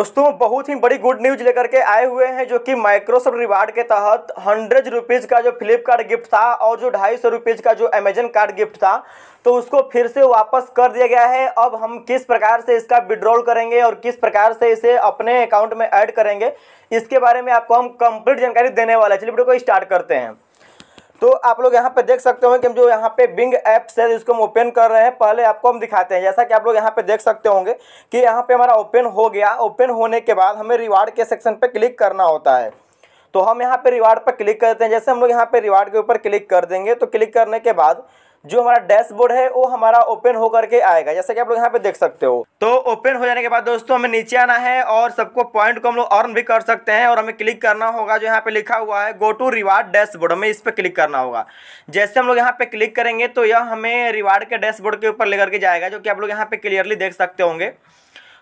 दोस्तों बहुत ही बड़ी गुड न्यूज लेकर के आए हुए हैं जो कि माइक्रोसॉफ्ट रिवार्ड के तहत हंड्रेड रुपीज़ का जो फ्लिपकार्ट गिफ्ट था और जो ढाई सौ रुपीज़ का जो अमेजन कार्ड गिफ्ट था तो उसको फिर से वापस कर दिया गया है अब हम किस प्रकार से इसका विड्रॉल करेंगे और किस प्रकार से इसे अपने अकाउंट में ऐड करेंगे इसके बारे में आपको हम कंप्लीट जानकारी देने वाला है चलिए वीडियो को स्टार्ट करते हैं तो आप लोग यहाँ पे देख सकते हो कि हम जो यहाँ पे बिंग ऐप्स है इसको हम ओपन कर रहे हैं पहले आपको हम दिखाते हैं जैसा कि आप लोग यहाँ पे देख सकते होंगे कि यहाँ पे हमारा ओपन हो गया ओपन होने के बाद हमें रिवार्ड के सेक्शन पे क्लिक करना होता है तो हम यहाँ पे रिवार्ड पर क्लिक करते हैं जैसे हम लोग यहाँ पे रिवार्ड के ऊपर क्लिक कर देंगे तो क्लिक करने के बाद जो हमारा डैशबोर्ड है वो हमारा ओपन होकर के आएगा जैसे कि आप लोग यहाँ पे देख सकते हो तो ओपन हो जाने के बाद दोस्तों हमें नीचे आना है और सबको पॉइंट को हम लोग अर्न भी कर सकते हैं और हमें क्लिक करना होगा जो यहाँ पे लिखा हुआ है गो टू रिवार्ड डैशबोर्ड हमें इस पर क्लिक करना होगा जैसे हम लोग यहाँ पे क्लिक करेंगे तो यह हमें रिवार्ड के डैशबोर्ड के ऊपर लेकर के जाएगा जो कि आप लोग यहाँ पे क्लियरली देख सकते होंगे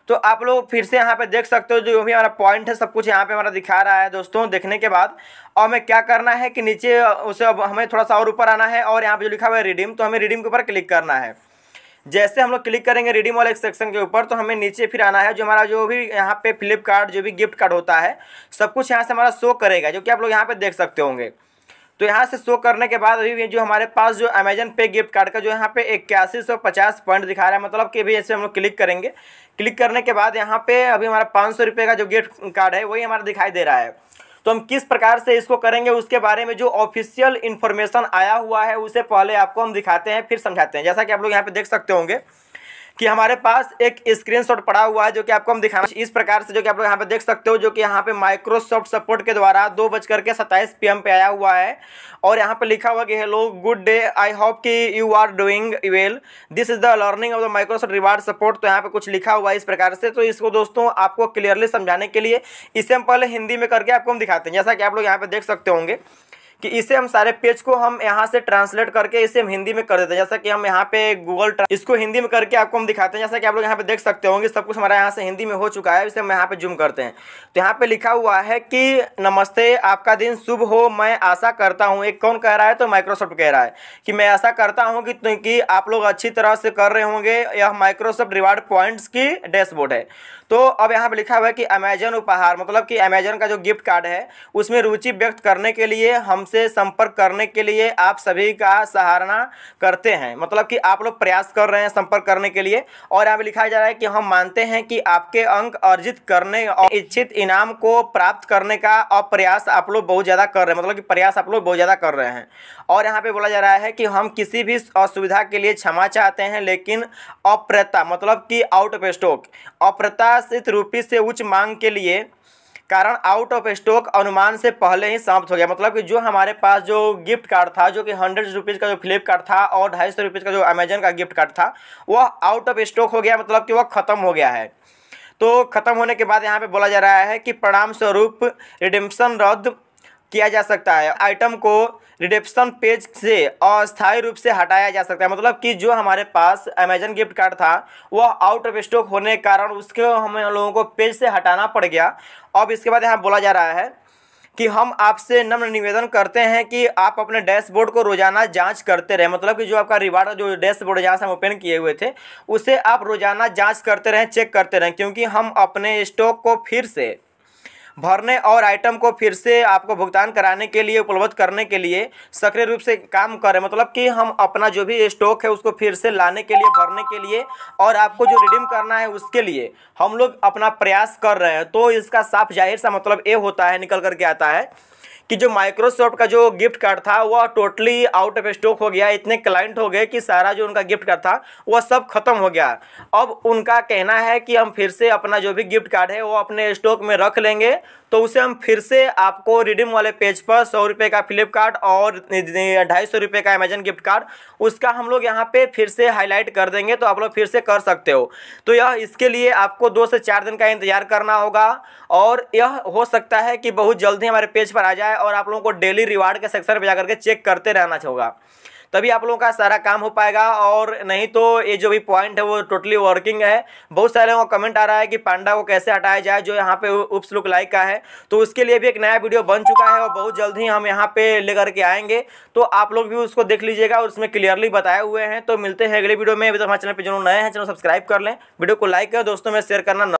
तो आप लोग फिर से यहाँ पे देख सकते हो जो भी हमारा पॉइंट है सब कुछ यहाँ पे हमारा दिखा रहा है दोस्तों देखने के बाद और हमें क्या करना है कि नीचे उसे अब हमें थोड़ा सा और ऊपर आना है और यहाँ पे जो लिखा हुआ है रिडीम तो हमें रिडीम के ऊपर क्लिक करना है जैसे हम लोग क्लिक करेंगे रिडीम वाले सेक्शन के ऊपर तो हमें नीचे फिर आना है जो हमारा जो भी यहाँ पे फ्लिपकार्ट जो भी गिफ्ट कार्ड होता है सब कुछ यहाँ से हमारा शो करेगा जो कि आप लोग यहाँ पे देख सकते होंगे तो यहाँ से शो करने के बाद अभी जो हमारे पास जो अमेजन पे गिफ्ट कार्ड का जो यहाँ पे इक्यासी सौ पचास पॉइंट दिखा रहा है मतलब कि अभी ऐसे हम लोग क्लिक करेंगे क्लिक करने के बाद यहाँ पे अभी हमारा पाँच सौ रुपये का जो गिफ्ट कार्ड है वही हमारा दिखाई दे रहा है तो हम किस प्रकार से इसको करेंगे उसके बारे में जो ऑफिशियल इन्फॉर्मेशन आया हुआ है उसे पहले आपको हम दिखाते हैं फिर समझाते हैं जैसा कि आप लोग यहाँ पे देख सकते होंगे कि हमारे पास एक स्क्रीनशॉट पड़ा हुआ है जो कि आपको हम दिखाएंगे इस प्रकार से जो कि आप लोग यहाँ पे देख सकते हो जो कि यहाँ पे माइक्रोसॉफ्ट सपोर्ट के द्वारा दो बज करके सत्ताईस पी पे आया हुआ है और यहाँ पे लिखा हुआ कि hello good day I hope कि you are doing well this is the learning of the Microsoft reward support तो यहाँ पे कुछ लिखा हुआ है इस प्रकार से तो इसको दोस्तों आपको क्लियरली समझाने के लिए इसे हम पहले हिंदी में करके आपको हम दिखाते हैं जैसा कि आप लोग यहाँ पे देख सकते होंगे कि इसे हम सारे पेज को हम यहाँ से ट्रांसलेट करके इसे हम हिंदी में कर देते हैं जैसा कि हम यहाँ पे गूगल इसको हिंदी में करके आपको हम दिखाते हैं जैसा कि आप लोग यहाँ पे देख सकते होंगे सब कुछ हमारा यहाँ से हिंदी में हो चुका है इसे हम यहाँ पे जूम करते हैं तो यहाँ पे लिखा हुआ है कि नमस्ते आपका दिन शुभ हो मैं आशा करता हूँ एक कौन कह रहा है तो माइक्रोसॉफ्ट कह रहा है कि मैं ऐसा करता हूँ कि, कि आप लोग अच्छी तरह से कर रहे होंगे यह माइक्रोसॉफ्ट रिवार्ड पॉइंट्स की डैशबोर्ड है तो अब यहाँ पे लिखा हुआ है कि अमेजन उपहार मतलब कि अमेजन का जो गिफ्ट कार्ड है उसमें रुचि व्यक्त करने के लिए हम हमसे संपर्क करने के लिए आप सभी का सहारना करते हैं मतलब कि आप लोग प्रयास कर रहे हैं संपर्क करने के लिए और यहाँ पर लिखा जा रहा है कि हम मानते हैं कि आपके अंक अर्जित करने और इच्छित इनाम को प्राप्त करने का और प्रयास आप लोग बहुत ज़्यादा कर रहे हैं मतलब कि प्रयास आप लोग बहुत ज़्यादा कर रहे हैं और यहाँ पर बोला जा रहा है कि हम किसी भी असुविधा के लिए क्षमा चाहते हैं लेकिन अप्रता मतलब कि आउट ऑफ स्टॉक अप्रत्याशित रूपी से उच्च मांग के लिए कारण आउट ऑफ स्टॉक अनुमान से पहले ही समाप्त हो गया मतलब कि जो हमारे पास जो गिफ्ट कार्ड था जो कि हंड्रेड रुपीज़ का जो फ्लिपकार्ट था और ढाई सौ रुपीज़ का जो अमेजन का गिफ्ट कार्ड था वह आउट ऑफ स्टॉक हो गया मतलब कि वह ख़त्म हो गया है तो ख़त्म होने के बाद यहाँ पे बोला जा रहा है कि परिणाम स्वरूप रिडिम्सन रद्द किया जा सकता है आइटम को रिडेप्शन पेज से अस्थायी रूप से हटाया जा सकता है मतलब कि जो हमारे पास अमेजन गिफ्ट कार्ड था वह आउट ऑफ स्टॉक होने के कारण उसको हम लोगों को पेज से हटाना पड़ गया अब इसके बाद यहाँ बोला जा रहा है कि हम आपसे नम्र निवेदन करते हैं कि आप अपने डैशबोर्ड को रोजाना जांच करते रहें मतलब कि जो आपका रिवार्ड जो डैशबोर्ड जहाँ से हम ओपन किए हुए थे उसे आप रोजाना जांच करते रहें चेक करते रहें क्योंकि हम अपने स्टॉक को फिर से भरने और आइटम को फिर से आपको भुगतान कराने के लिए उपलब्ध करने के लिए सक्रिय रूप से काम करें मतलब कि हम अपना जो भी स्टॉक है उसको फिर से लाने के लिए भरने के लिए और आपको जो रिडीम करना है उसके लिए हम लोग अपना प्रयास कर रहे हैं तो इसका साफ जाहिर सा मतलब ये होता है निकल करके आता है कि जो माइक्रोसॉफ्ट का जो गिफ्ट कार्ड था वह टोटली आउट ऑफ स्टॉक हो गया इतने क्लाइंट हो गए कि सारा जो उनका गिफ्ट कार्ड था वह सब खत्म हो गया अब उनका कहना है कि हम फिर से अपना जो भी गिफ्ट कार्ड है वो अपने स्टॉक में रख लेंगे तो उसे हम फिर से आपको रिडीम वाले पेज पर सौ रुपये का फ्लिपकार्ट और ढाई सौ रुपये का अमेजन गिफ्ट कार्ड उसका हम लोग यहाँ पे फिर से हाईलाइट कर देंगे तो आप लोग फिर से कर सकते हो तो यह इसके लिए आपको दो से चार दिन का इंतजार करना होगा और यह हो सकता है कि बहुत जल्दी हमारे पेज पर आ जाए और आप लोगों को डेली रिवार्ड के सेक्शन पर जाकर के चेक करते रहना होगा तभी आप लोगों का सारा काम हो पाएगा और नहीं तो ये जो भी पॉइंट है वो टोटली वर्किंग है बहुत सारे लोगों का कमेंट आ रहा है कि पांडा को कैसे हटाया जाए जो यहाँ पे उप्स लुक लाइक का है तो उसके लिए भी एक नया वीडियो बन चुका है और बहुत जल्द ही हम यहाँ पे लेकर के आएंगे तो आप लोग भी उसको देख लीजिएगा और उसमें क्लियरली बताए हुए हैं तो मिलते हैं अगले वीडियो में अभी तो हमारे चैनल पर जो नए हैं चैनल सब्सक्राइब कर लें वीडियो को लाइक करें दोस्तों में शेयर करना